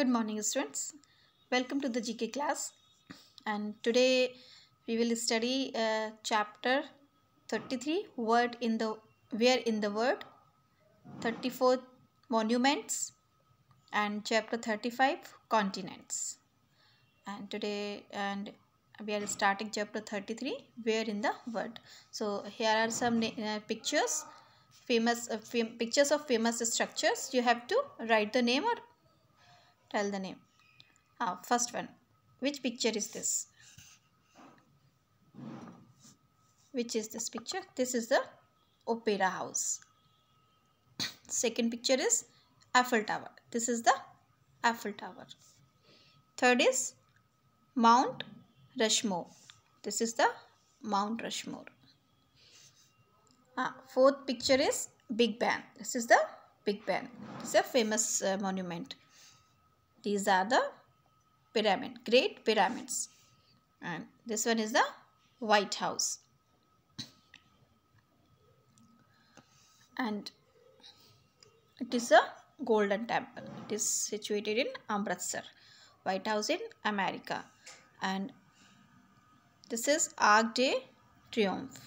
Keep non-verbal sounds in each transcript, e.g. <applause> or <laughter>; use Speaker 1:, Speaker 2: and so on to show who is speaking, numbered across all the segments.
Speaker 1: Good morning students. Welcome to the GK class and today we will study uh, chapter 33 word in the where in the word 34 monuments and chapter 35 continents and today and we are starting chapter 33 where in the word? so here are some uh, pictures famous uh, fam pictures of famous structures you have to write the name or tell the name ah, first one which picture is this which is this picture this is the opera house <coughs> second picture is eiffel tower this is the eiffel tower third is mount rushmore this is the mount rushmore ah, fourth picture is big ben this is the big ben it's a famous uh, monument these are the pyramid, great pyramids. And this one is the White House. And it is a golden temple. It is situated in Amritsar. White House in America. And this is Arc de Triomphe.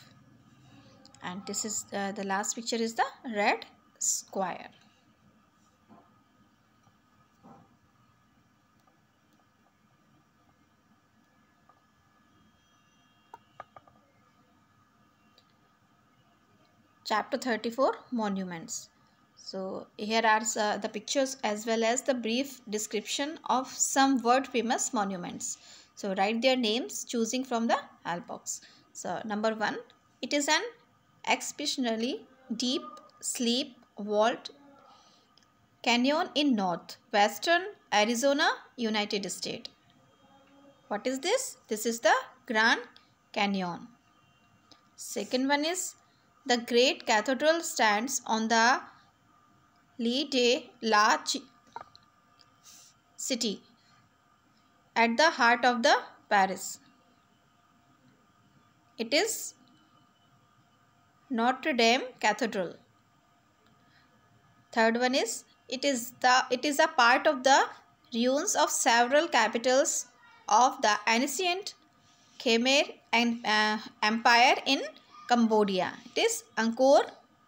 Speaker 1: And this is uh, the last picture is the Red Square. chapter 34 monuments so here are uh, the pictures as well as the brief description of some world famous monuments so write their names choosing from the box. so number 1 it is an exceptionally deep sleep vault canyon in northwestern Arizona, United States. What is this? This is the Grand Canyon. Second one is the great cathedral stands on the Le de la city at the heart of the Paris. It is Notre Dame Cathedral. Third one is it is the it is a part of the ruins of several capitals of the ancient Khmer and uh, empire in Cambodia. It is Angkor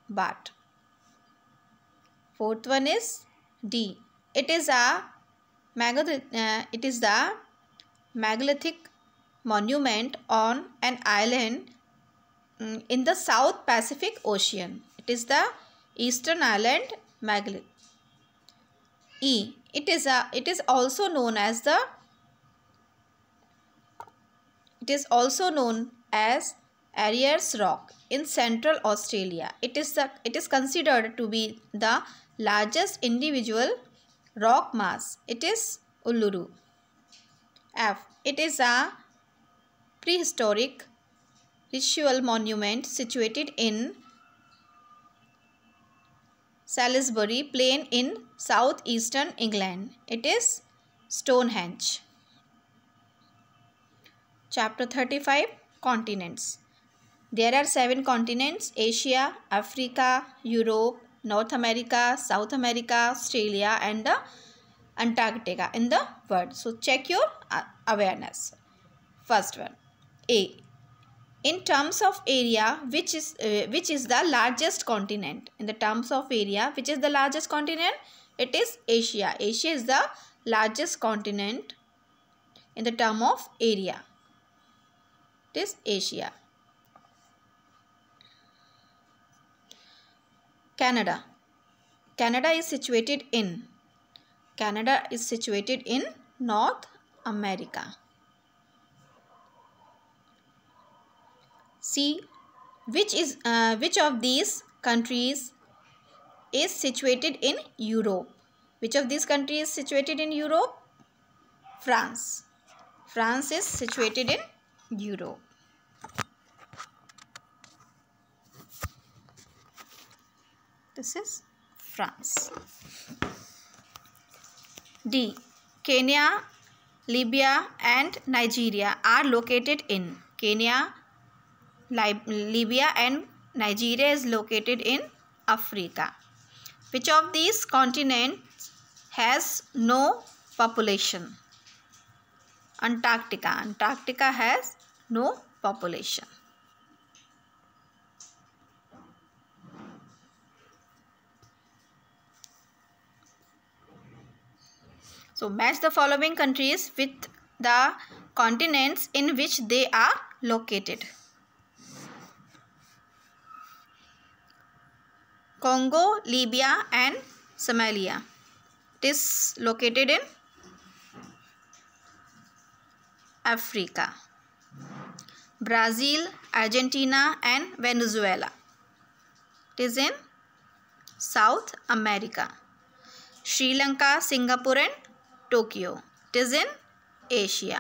Speaker 1: Bat. Fourth one is D. It is a uh, it is the megalithic monument on an island mm, in the South Pacific Ocean. It is the Eastern Island megalith. E. It is a. It is also known as the. It is also known as Ariers Rock in central Australia. It is, the, it is considered to be the largest individual rock mass. It is Uluru. F. It is a prehistoric ritual monument situated in Salisbury Plain in southeastern England. It is Stonehenge. Chapter 35 Continents there are seven continents Asia, Africa, Europe, North America, South America, Australia, and the Antarctica in the world. So check your uh, awareness. First one A. In terms of area, which is uh, which is the largest continent? In the terms of area, which is the largest continent? It is Asia. Asia is the largest continent in the term of area. It is Asia. Canada. Canada is situated in Canada is situated in North America. See which is uh, which of these countries is situated in Europe? Which of these countries is situated in Europe? France. France is situated in Europe. This is France. D. Kenya, Libya and Nigeria are located in Kenya, Lib Libya and Nigeria is located in Africa. Which of these continents has no population? Antarctica. Antarctica has no population. So match the following countries with the continents in which they are located. Congo, Libya and Somalia. It is located in Africa. Brazil, Argentina and Venezuela. It is in South America. Sri Lanka, Singapore and Tokyo. It is in Asia.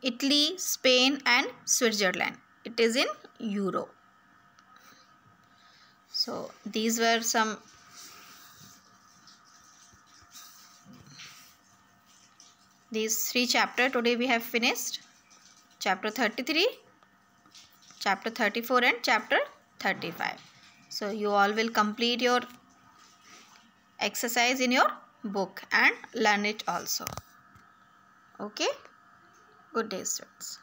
Speaker 1: Italy, Spain and Switzerland. It is in Euro. So these were some these three chapter today we have finished chapter 33 chapter 34 and chapter 35 so you all will complete your exercise in your book and learn it also okay good day students